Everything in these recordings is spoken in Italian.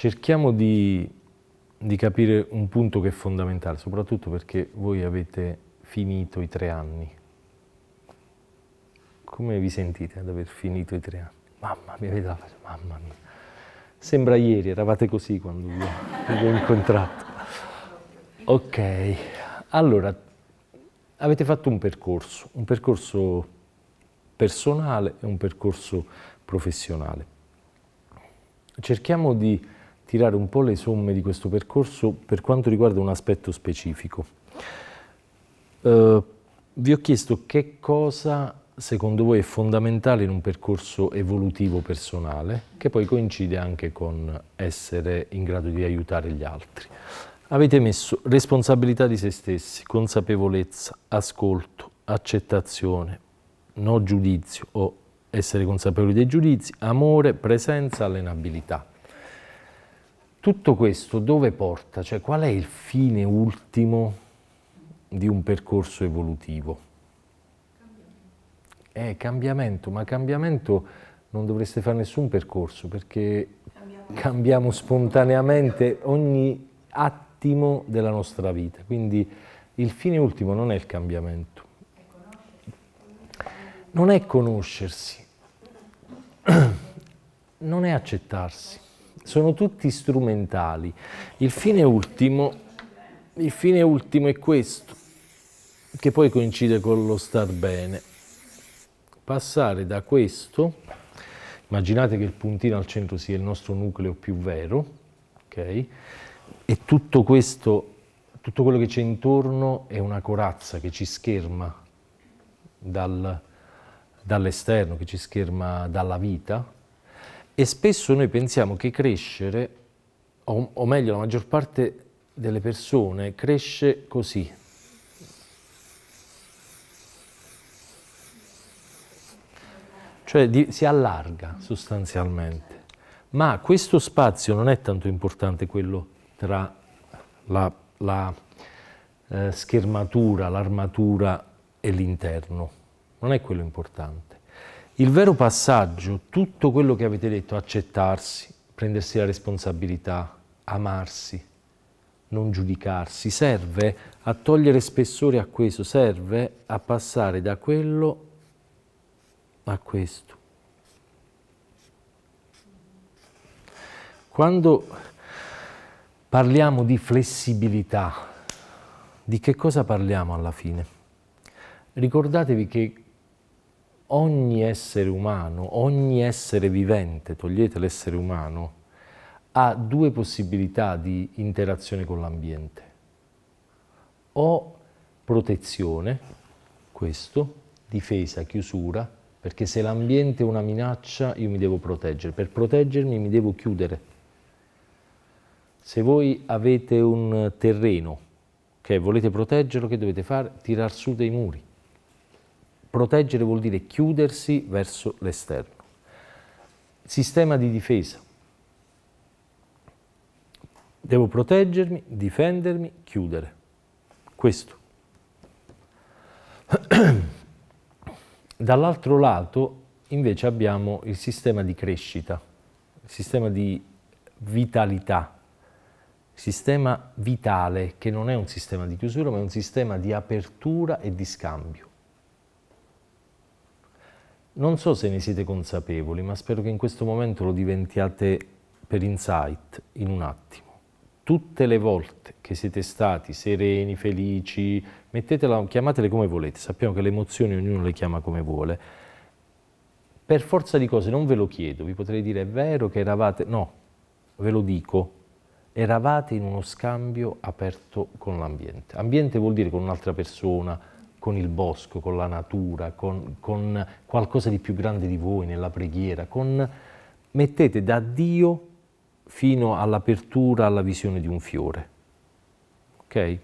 cerchiamo di, di capire un punto che è fondamentale, soprattutto perché voi avete finito i tre anni. Come vi sentite ad aver finito i tre anni? Mamma mia, avete la faccia, mamma mia. Sembra ieri, eravate così quando vi ho incontrato. Ok, allora, avete fatto un percorso, un percorso personale e un percorso professionale. Cerchiamo di tirare un po' le somme di questo percorso per quanto riguarda un aspetto specifico. Eh, vi ho chiesto che cosa secondo voi è fondamentale in un percorso evolutivo personale, che poi coincide anche con essere in grado di aiutare gli altri. Avete messo responsabilità di se stessi, consapevolezza, ascolto, accettazione, no giudizio o essere consapevoli dei giudizi, amore, presenza, allenabilità. Tutto questo dove porta? Cioè qual è il fine ultimo di un percorso evolutivo? Cambiamento. Eh, cambiamento, ma cambiamento non dovreste fare nessun percorso perché cambiamo, cambiamo spontaneamente ogni attimo della nostra vita. Quindi il fine ultimo non è il cambiamento. Non è conoscersi, non è accettarsi sono tutti strumentali. Il fine ultimo, il fine ultimo è questo, che poi coincide con lo star bene. Passare da questo, immaginate che il puntino al centro sia il nostro nucleo più vero, okay? e tutto questo, tutto quello che c'è intorno è una corazza che ci scherma dal, dall'esterno, che ci scherma dalla vita, e spesso noi pensiamo che crescere, o, o meglio la maggior parte delle persone cresce così, cioè di, si allarga sostanzialmente. Ma questo spazio non è tanto importante quello tra la, la eh, schermatura, l'armatura e l'interno, non è quello importante. Il vero passaggio, tutto quello che avete detto, accettarsi, prendersi la responsabilità, amarsi, non giudicarsi, serve a togliere spessore a questo, serve a passare da quello a questo. Quando parliamo di flessibilità, di che cosa parliamo alla fine? Ricordatevi che ogni essere umano, ogni essere vivente, togliete l'essere umano, ha due possibilità di interazione con l'ambiente. O protezione, questo, difesa, chiusura, perché se l'ambiente è una minaccia io mi devo proteggere, per proteggermi mi devo chiudere. Se voi avete un terreno che volete proteggerlo, che dovete fare? Tirar su dei muri Proteggere vuol dire chiudersi verso l'esterno. Sistema di difesa. Devo proteggermi, difendermi, chiudere. Questo. Dall'altro lato invece abbiamo il sistema di crescita, il sistema di vitalità, sistema vitale che non è un sistema di chiusura ma è un sistema di apertura e di scambio. Non so se ne siete consapevoli, ma spero che in questo momento lo diventiate per insight in un attimo. Tutte le volte che siete stati sereni, felici, mettetela, chiamatele come volete, sappiamo che le emozioni ognuno le chiama come vuole. Per forza di cose non ve lo chiedo, vi potrei dire è vero che eravate, no, ve lo dico, eravate in uno scambio aperto con l'ambiente. Ambiente vuol dire con un'altra persona, con il bosco, con la natura, con, con qualcosa di più grande di voi nella preghiera, con, mettete da Dio fino all'apertura, alla visione di un fiore, ok?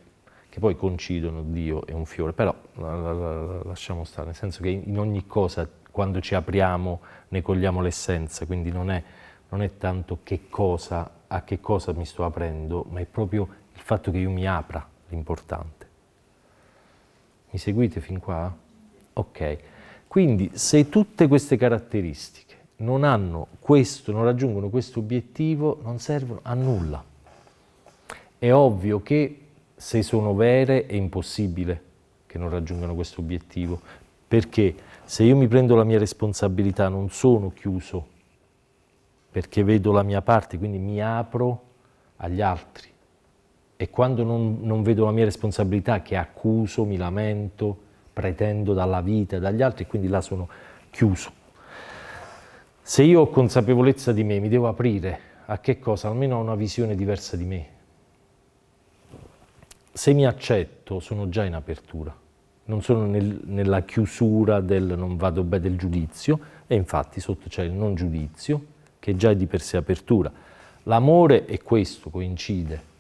Che poi coincidono Dio e un fiore, però la, la, la, lasciamo stare, nel senso che in ogni cosa, quando ci apriamo, ne cogliamo l'essenza, quindi non è, non è tanto che cosa, a che cosa mi sto aprendo, ma è proprio il fatto che io mi apra l'importante. Mi seguite fin qua? Ok. Quindi se tutte queste caratteristiche non hanno questo, non raggiungono questo obiettivo, non servono a nulla. È ovvio che se sono vere è impossibile che non raggiungano questo obiettivo, perché se io mi prendo la mia responsabilità non sono chiuso, perché vedo la mia parte, quindi mi apro agli altri e quando non, non, vedo la mia responsabilità che accuso, mi lamento, pretendo dalla vita e dagli altri, quindi là sono chiuso. Se io ho consapevolezza di me, mi devo aprire a che cosa? Almeno a una visione diversa di me. Se mi accetto, sono già in apertura, non sono nel, nella chiusura del non vado bene del giudizio, e infatti sotto c'è il non giudizio, che già è di per sé apertura. L'amore è questo, coincide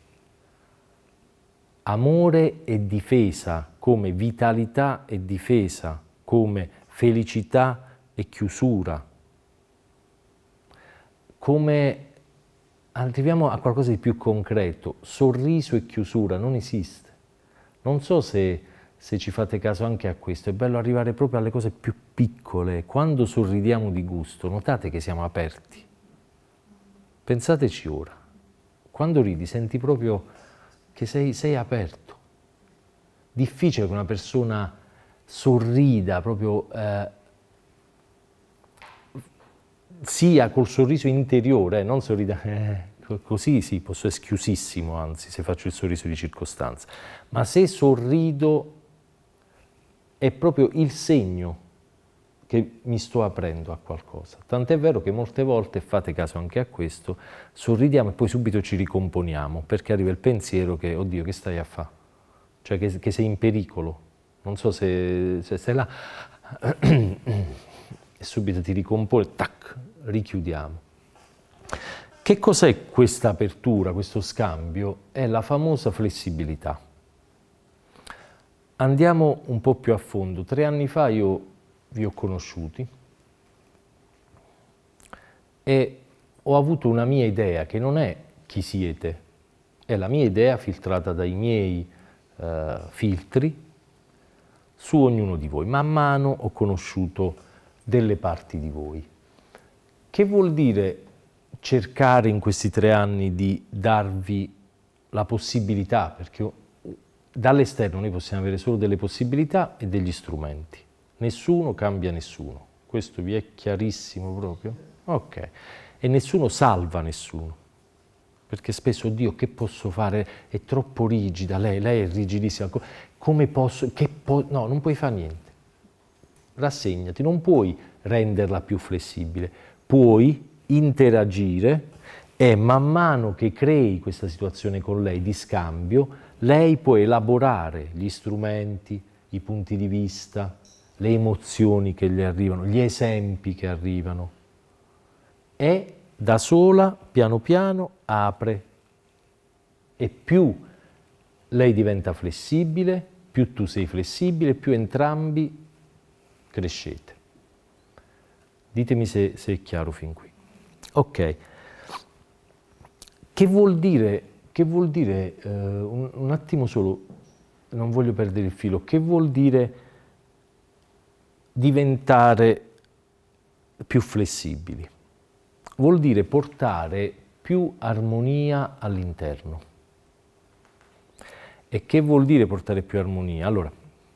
amore e difesa, come vitalità e difesa, come felicità e chiusura. Come arriviamo a qualcosa di più concreto, sorriso e chiusura non esiste. Non so se, se ci fate caso anche a questo, è bello arrivare proprio alle cose più piccole. Quando sorridiamo di gusto, notate che siamo aperti. Pensateci ora. Quando ridi senti proprio che sei, sei aperto. Difficile che una persona sorrida, proprio eh, sia col sorriso interiore, eh, non sorrida eh, così sì, posso essere schiusissimo, anzi, se faccio il sorriso di circostanza, ma se sorrido è proprio il segno che mi sto aprendo a qualcosa. Tant'è vero che molte volte, fate caso anche a questo, sorridiamo e poi subito ci ricomponiamo, perché arriva il pensiero che, oddio, che stai a fare? Cioè che, che, sei in pericolo. Non so se, se stai là. e subito ti ricompone, tac, richiudiamo. Che cos'è questa apertura, questo scambio? È la famosa flessibilità. Andiamo un po' più a fondo. Tre anni fa io vi ho conosciuti e ho avuto una mia idea che non è chi siete, è la mia idea filtrata dai miei eh, filtri su ognuno di voi. Man mano ho conosciuto delle parti di voi. Che vuol dire cercare in questi tre anni di darvi la possibilità, perché dall'esterno noi possiamo avere solo delle possibilità e degli strumenti. Nessuno cambia nessuno, questo vi è chiarissimo proprio? Ok, e nessuno salva nessuno, perché spesso, Dio, che posso fare? È troppo rigida, lei, lei è rigidissima, come posso? Po no, non puoi fare niente, rassegnati, non puoi renderla più flessibile, puoi interagire e man mano che crei questa situazione con lei di scambio, lei può elaborare gli strumenti, i punti di vista, le emozioni che gli arrivano, gli esempi che arrivano e da sola piano piano apre e più lei diventa flessibile, più tu sei flessibile, più entrambi crescete. Ditemi se, se è chiaro fin qui. Ok, che vuol dire, che vuol dire eh, un, un attimo solo, non voglio perdere il filo, che vuol dire diventare più flessibili, vuol dire portare più armonia all'interno. E che vuol dire portare più armonia? Allora,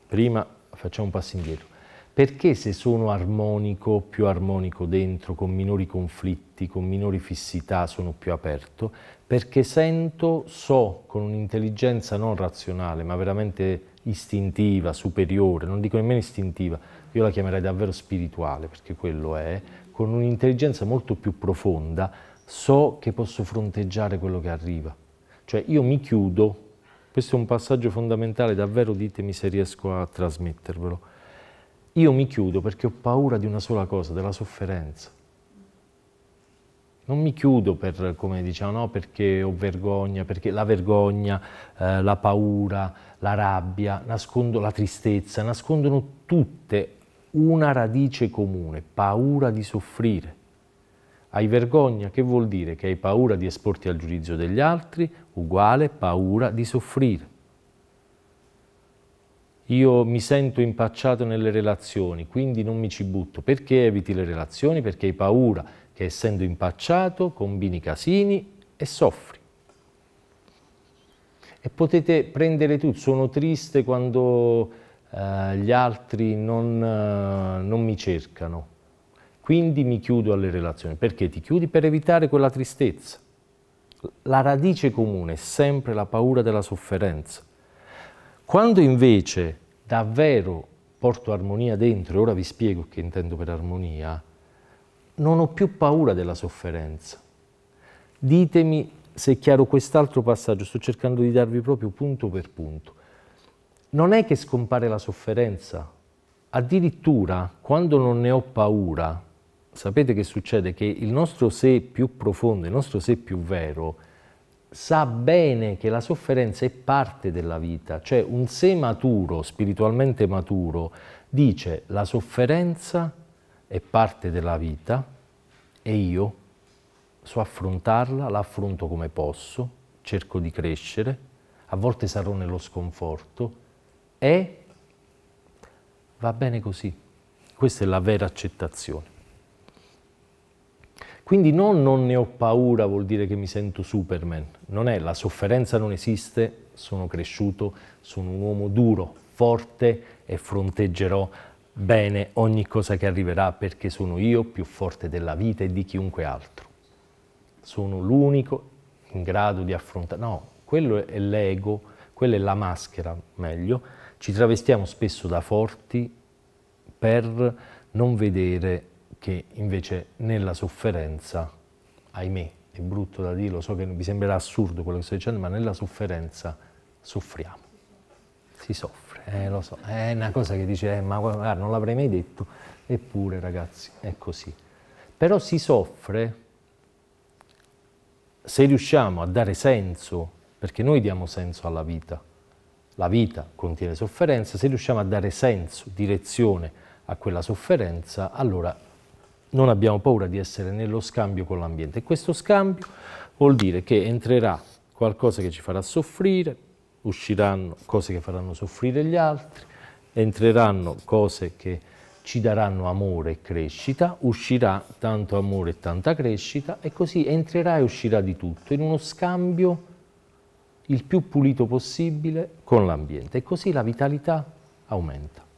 prima facciamo un passo indietro. Perché se sono armonico, più armonico dentro, con minori conflitti, con minori fissità, sono più aperto? Perché sento, so, con un'intelligenza non razionale, ma veramente istintiva, superiore, non dico nemmeno istintiva, io la chiamerei davvero spirituale, perché quello è, con un'intelligenza molto più profonda, so che posso fronteggiare quello che arriva. Cioè io mi chiudo, questo è un passaggio fondamentale, davvero ditemi se riesco a trasmettervelo, io mi chiudo perché ho paura di una sola cosa, della sofferenza. Non mi chiudo per, come diciamo, no, perché ho vergogna, perché la vergogna, eh, la paura, la rabbia, nascondo la tristezza, nascondono tutte una radice comune, paura di soffrire. Hai vergogna, che vuol dire? Che hai paura di esporti al giudizio degli altri, uguale paura di soffrire. Io mi sento impacciato nelle relazioni, quindi non mi ci butto. Perché eviti le relazioni? Perché hai paura che essendo impacciato combini casini e soffri. E potete prendere tutto, sono triste quando eh, gli altri non, eh, non mi cercano, quindi mi chiudo alle relazioni. Perché ti chiudi? Per evitare quella tristezza. La radice comune è sempre la paura della sofferenza. Quando invece davvero porto armonia dentro, e ora vi spiego che intendo per armonia, non ho più paura della sofferenza. Ditemi se è chiaro quest'altro passaggio, sto cercando di darvi proprio punto per punto non è che scompare la sofferenza. Addirittura, quando non ne ho paura, sapete che succede? Che il nostro sé più profondo, il nostro sé più vero, sa bene che la sofferenza è parte della vita. Cioè un sé maturo, spiritualmente maturo, dice la sofferenza è parte della vita e io so affrontarla, la affronto come posso, cerco di crescere, a volte sarò nello sconforto, è va bene così. Questa è la vera accettazione. Quindi non non ne ho paura vuol dire che mi sento Superman, non è, la sofferenza non esiste, sono cresciuto, sono un uomo duro, forte e fronteggerò bene ogni cosa che arriverà perché sono io più forte della vita e di chiunque altro. Sono l'unico in grado di affrontare... No, quello è l'ego, quella è la maschera, meglio, ci travestiamo spesso da forti per non vedere che invece nella sofferenza, ahimè, è brutto da dirlo, so che vi sembrerà assurdo quello che sto dicendo, ma nella sofferenza soffriamo, si soffre, eh, lo so, è una cosa che dice, eh, ma guarda, non l'avrei mai detto, eppure ragazzi, è così. Però si soffre se riusciamo a dare senso, perché noi diamo senso alla vita, la vita contiene sofferenza, se riusciamo a dare senso, direzione a quella sofferenza, allora non abbiamo paura di essere nello scambio con l'ambiente. E questo scambio vuol dire che entrerà qualcosa che ci farà soffrire, usciranno cose che faranno soffrire gli altri, entreranno cose che ci daranno amore e crescita, uscirà tanto amore e tanta crescita e così entrerà e uscirà di tutto in uno scambio il più pulito possibile con l'ambiente e così la vitalità aumenta.